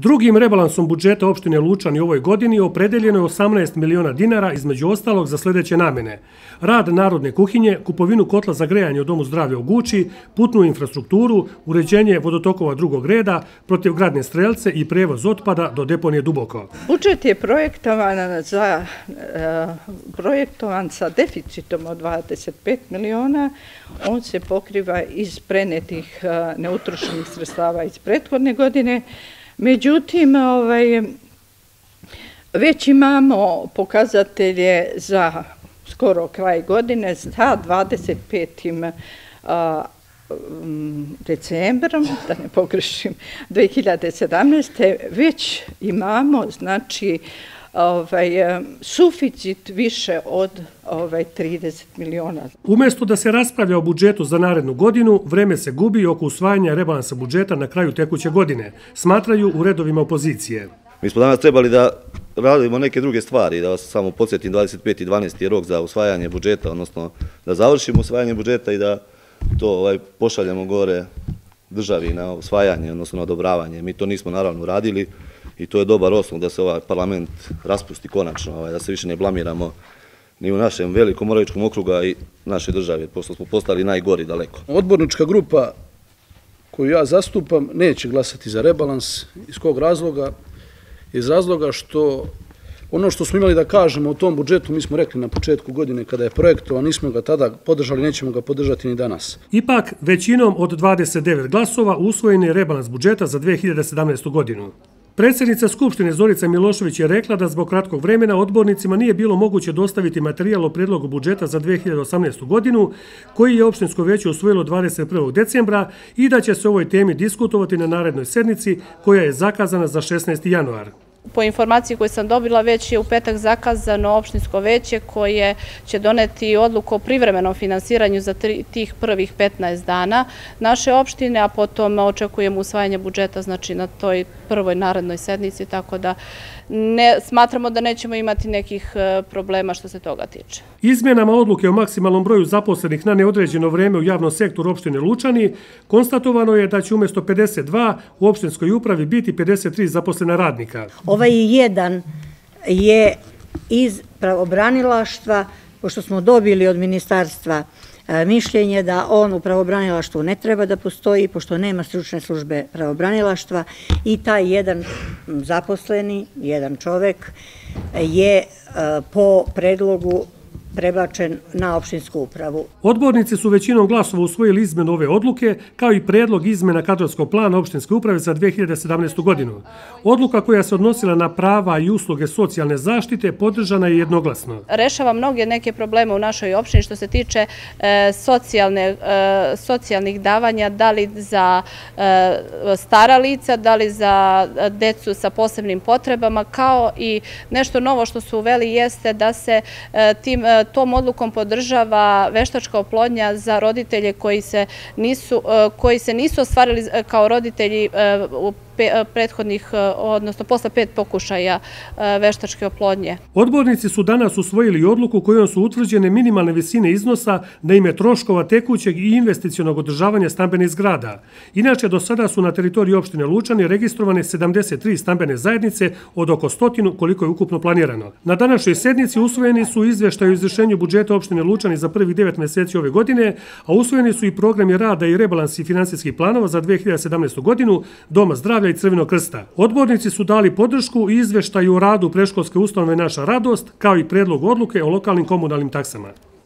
Drugim rebalansom budžeta opštine Lučani i ovoj godini opredeljeno je 18 miliona dinara između ostalog za sljedeće namene. Rad narodne kuhinje, kupovinu kotla za grejanje u Domu zdravlja u Guči, putnu infrastrukturu, uređenje vodotokova drugog reda, protivgradne strelce i prevoz otpada do deponije Duboko. Budžet je e, projektovan sa deficitom od 25 miliona. On se pokriva iz prenetih e, neutrošenih sredstava iz prethodne godine, Međutim, ovaj, već imamo pokazatelje za skoro kraj godine, za 25. A, decembrom, da ne pogrešim, 2017. već imamo, znači, ovaj, suficit više od ovaj, 30 miliona. Umesto da se raspravlja o budžetu za narednu godinu, vreme se gubi oko usvajanja rebalansa budžeta na kraju tekuće godine, smatraju u redovima opozicije. Mi smo danas trebali da radimo neke druge stvari, da vas samo podsjetim 25. i 12. rok za usvajanje budžeta, odnosno da završimo usvajanje budžeta i da to ovaj, pošaljamo gore državi na usvajanje, odnosno na odobravanje. Mi to nismo naravno uradili, i to je dobar osnov da se ovaj parlament raspusti konačno, ovaj, da se više ne blamiramo ni u našem velikom moravičkom okruga i našoj državi, pošto smo postali najgori daleko. Odbornička grupa koju ja zastupam neće glasati za rebalans. Iz kog razloga? Iz razloga što ono što smo imali da kažemo o tom budžetu, mi smo rekli na početku godine kada je projektovan, nismo ga tada podržali, nećemo ga podržati ni danas. Ipak, većinom od 29 glasova usvojen je rebalans budžeta za 2017. godinu. Predsjednica Skupštine Zorica Milošović je rekla da zbog kratkog vremena odbornicima nije bilo moguće dostaviti materijal o predlogu budžeta za 2018. godinu, koji je opštinsko veće osvojilo 21. decembra i da će se ovoj temi diskutovati na narednoj sednici koja je zakazana za 16. januar po informaciji koju sam dobila, već je u petak zakazano opštinsko veće koje će doneti odluku o privremenom finansiranju za tih prvih 15 dana naše opštine, a potom očekujemo usvajanje budžeta znači, na toj prvoj narednoj sednici, tako da smatramo da nećemo imati nekih e, problema što se toga tiče. Izmjenama odluke o maksimalnom broju zaposlenih na neodređeno vreme u javnom sektoru opštine Lučani, konstatovano je da će umjesto 52 u opštinskoj upravi biti 53 zaposlena radnika ovaj jedan je iz pravobranilaštva, pošto smo dobili od ministarstva e, mišljenje da on u pravobranilaštvu ne treba da postoji, pošto nema stručne službe pravobranilaštva i taj jedan zaposleni, jedan čovek, je e, po predlogu prebačen na opštinsku upravu. Odbornici su većinom glasova usvojili izmenu ove odluke, kao i predlog izmena kadrovskog plana opštinske uprave za 2017. godinu. Odluka koja se odnosila na prava i usluge socijalne zaštite podržana je jednoglasno. Rešava mnoge neke probleme u našoj opštini što se tiče e, e, socijalnih davanja, da li za e, stara lica, da li za decu sa posebnim potrebama, kao i nešto novo što su uveli jeste da se tim tom odlukom podržava veštačka oplodnja za roditelje koji se nisu e, ostvarili e, kao roditelji e, Eh, prethodnih, eh, odnosno posle pet pokušaja eh, veštačke oplodnje. Odbornici su danas usvojili odluku kojom su utvrđene minimalne visine iznosa na ime troškova tekućeg i investicijonog održavanja stambenih zgrada. Inače, do sada su na teritoriji opštine Lučani registrovane 73 stambene zajednice od oko stotinu koliko je ukupno planirano. Na današnjoj sednici usvojeni su izveštaju izrešenju budžeta opštine Lučani za prvi devet meseci ove godine, a usvojeni su i programi rada i rebalansi finansijskih planova za 2017. godinu Doma zdravlja zdravlja i Crvenog krsta. Odbornici su dali podršku i izveštaju o radu preškolske ustanove Naša radost, kao i predlog odluke o lokalnim komunalnim taksama.